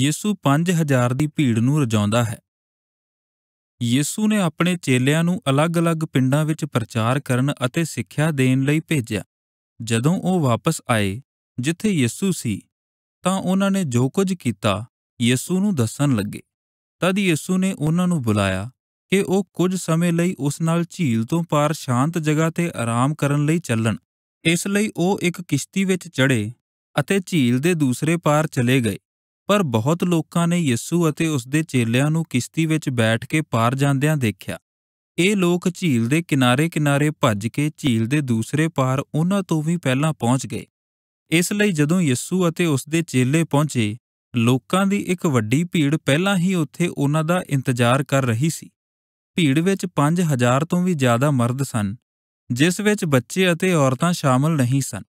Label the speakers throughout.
Speaker 1: ਯਿਸੂ 5000 ਦੀ ਭੀੜ ਨੂੰ ਰਜਾਉਂਦਾ ਹੈ ਯਿਸੂ ਨੇ ਆਪਣੇ ਚੇਲਿਆਂ ਨੂੰ ਅਲੱਗ-ਅਲੱਗ ਪਿੰਡਾਂ ਵਿੱਚ ਪ੍ਰਚਾਰ ਕਰਨ ਅਤੇ ਸਿੱਖਿਆ ਦੇਣ ਲਈ ਭੇਜਿਆ ਜਦੋਂ ਉਹ ਵਾਪਸ ਆਏ ਜਿੱਥੇ ਯਿਸੂ ਸੀ ਤਾਂ ਉਹਨਾਂ ਨੇ ਜੋ ਕੁਝ ਕੀਤਾ ਯਿਸੂ ਨੂੰ ਦੱਸਣ ਲੱਗੇ ਤਦ ਯਿਸੂ ਨੇ ਉਹਨਾਂ ਨੂੰ ਬੁਲਾਇਆ ਕਿ ਉਹ ਕੁਝ ਸਮੇਂ ਲਈ ਉਸ ਨਾਲ ਝੀਲ ਤੋਂ ਪਾਰ ਸ਼ਾਂਤ ਜਗ੍ਹਾ ਤੇ ਆਰਾਮ ਕਰਨ ਲਈ ਚੱਲਣ ਇਸ ਲਈ ਉਹ ਇੱਕ ਕਿਸ਼ਤੀ ਵਿੱਚ ਚੜ੍ਹੇ ਅਤੇ ਝੀਲ ਦੇ ਦੂਸਰੇ ਪਾਰ ਚਲੇ ਗਏ ਪਰ ਬਹੁਤ ਲੋਕਾਂ ਨੇ ਯਿਸੂ ਅਤੇ ਉਸ ਦੇ ਚੇਲਿਆਂ ਨੂੰ ਕਿਸ਼ਤੀ ਵਿੱਚ ਬੈਠ ਕੇ ਪਾਰ ਜਾਂਦਿਆਂ ਦੇਖਿਆ ਇਹ ਲੋਕ ਝੀਲ ਦੇ ਕਿਨਾਰੇ-ਕਿਨਾਰੇ ਭੱਜ ਕੇ ਝੀਲ ਦੇ ਦੂਸਰੇ ਪਾਰ ਉਹਨਾਂ ਤੋਂ ਵੀ ਪਹਿਲਾਂ ਪਹੁੰਚ ਗਏ ਇਸ ਲਈ ਜਦੋਂ ਯਿਸੂ ਅਤੇ ਉਸ ਦੇ ਚੇਲੇ ਪਹੁੰਚੇ ਲੋਕਾਂ ਦੀ ਇੱਕ ਵੱਡੀ ਭੀੜ ਪਹਿਲਾਂ ਹੀ ਉੱਥੇ ਉਹਨਾਂ ਦਾ ਇੰਤਜ਼ਾਰ ਕਰ ਰਹੀ ਸੀ ਭੀੜ ਵਿੱਚ 5000 ਤੋਂ ਵੀ ਜ਼ਿਆਦਾ ਮਰਦ ਸਨ ਜਿਸ ਵਿੱਚ ਬੱਚੇ ਅਤੇ ਔਰਤਾਂ ਸ਼ਾਮਲ ਨਹੀਂ ਸਨ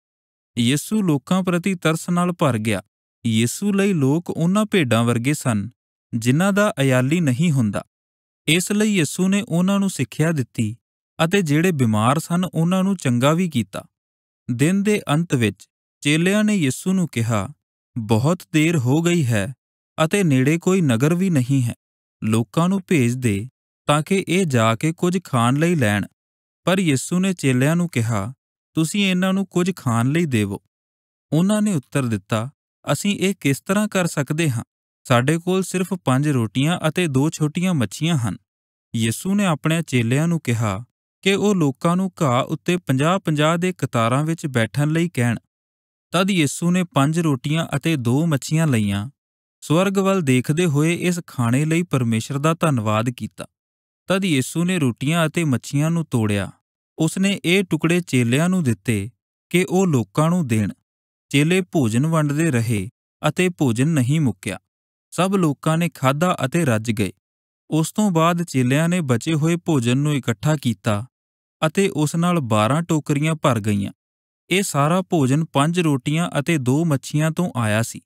Speaker 1: ਯਿਸੂ ਲੋਕਾਂ ਪ੍ਰਤੀ ਤਰਸ ਨਾਲ ਭਰ ਗਿਆ ਯਿਸੂ ਲਈ ਲੋਕ ਉਹਨਾਂ ਭੇਡਾਂ ਵਰਗੇ ਸਨ ਜਿਨ੍ਹਾਂ ਦਾ ਅਯਾਲੀ ਨਹੀਂ ਹੁੰਦਾ ਇਸ ਲਈ ਯਿਸੂ ਨੇ ਉਹਨਾਂ ਨੂੰ ਸਿੱਖਿਆ ਦਿੱਤੀ ਅਤੇ ਜਿਹੜੇ ਬਿਮਾਰ ਸਨ ਉਹਨਾਂ ਨੂੰ ਚੰਗਾ ਵੀ ਕੀਤਾ ਦਿਨ ਦੇ ਅੰਤ ਵਿੱਚ ਚੇਲਿਆਂ ਨੇ ਯਿਸੂ ਨੂੰ ਕਿਹਾ ਬਹੁਤ ਦੇਰ ਹੋ ਗਈ ਹੈ ਅਤੇ ਨੇੜੇ ਕੋਈ ਨਗਰ ਵੀ ਨਹੀਂ ਹੈ ਲੋਕਾਂ ਨੂੰ ਭੇਜ ਦੇ ਤਾਂ ਕਿ ਇਹ ਜਾ ਕੇ ਕੁਝ ਖਾਣ ਲਈ ਲੈਣ ਪਰ ਯਿਸੂ ਨੇ ਚੇਲਿਆਂ ਨੂੰ ਕਿਹਾ ਤੁਸੀਂ ਇਹਨਾਂ ਨੂੰ ਕੁਝ ਖਾਣ ਲਈ ਦੇਵੋ ਉਹਨਾਂ ਨੇ ਉੱਤਰ ਦਿੱਤਾ ਅਸੀਂ ਇਹ ਕਿਸ ਤਰ੍ਹਾਂ ਕਰ ਸਕਦੇ ਹਾਂ ਸਾਡੇ ਕੋਲ ਸਿਰਫ 5 ਰੋਟੀਆਂ ਅਤੇ 2 ਛੋਟੀਆਂ ਮੱਛੀਆਂ ਹਨ ਯਿਸੂ ਨੇ ਆਪਣੇ ਚੇਲਿਆਂ ਨੂੰ ਕਿਹਾ ਕਿ ਉਹ ਲੋਕਾਂ ਨੂੰ ਘਾਹ ਉੱਤੇ 50-50 ਦੇ ਕਤਾਰਾਂ ਵਿੱਚ ਬੈਠਣ ਲਈ ਕਹਿਣ ਤਦ ਯਿਸੂ ਨੇ 5 ਰੋਟੀਆਂ ਅਤੇ 2 ਮੱਛੀਆਂ ਲਈਆਂ ਸਵਰਗ ਵੱਲ ਦੇਖਦੇ ਹੋਏ ਇਸ ਖਾਣੇ ਲਈ ਪਰਮੇਸ਼ਰ ਦਾ ਧੰਨਵਾਦ ਕੀਤਾ ਤਦ ਯਿਸੂ ਨੇ ਰੋਟੀਆਂ ਅਤੇ ਮੱਛੀਆਂ ਨੂੰ ਤੋੜਿਆ ਉਸਨੇ ਇਹ ਟੁਕੜੇ ਚੇਲਿਆਂ ਨੂੰ ਦਿੱਤੇ ਕਿ ਉਹ ਲੋਕਾਂ ਨੂੰ ਦੇਣ ਚੇਲੇ ਭੋਜਨ ਵੰਡਦੇ ਰਹੇ ਅਤੇ ਭੋਜਨ ਨਹੀਂ ਮੁੱਕਿਆ ਸਭ ਲੋਕਾਂ ਨੇ ਖਾਧਾ ਅਤੇ ਰੱਜ ਗਏ ਉਸ ਤੋਂ ਬਾਅਦ ਚੇਲਿਆਂ ਨੇ ਬਚੇ ਹੋਏ ਭੋਜਨ ਨੂੰ ਇਕੱਠਾ ਕੀਤਾ ਅਤੇ ਉਸ ਨਾਲ 12 ਟੋਕਰੀਆਂ ਭਰ ਗਈਆਂ ਇਹ ਸਾਰਾ ਭੋਜਨ 5 ਰੋਟੀਆਂ ਅਤੇ 2 ਮੱਛੀਆਂ ਤੋਂ ਆਇਆ ਸੀ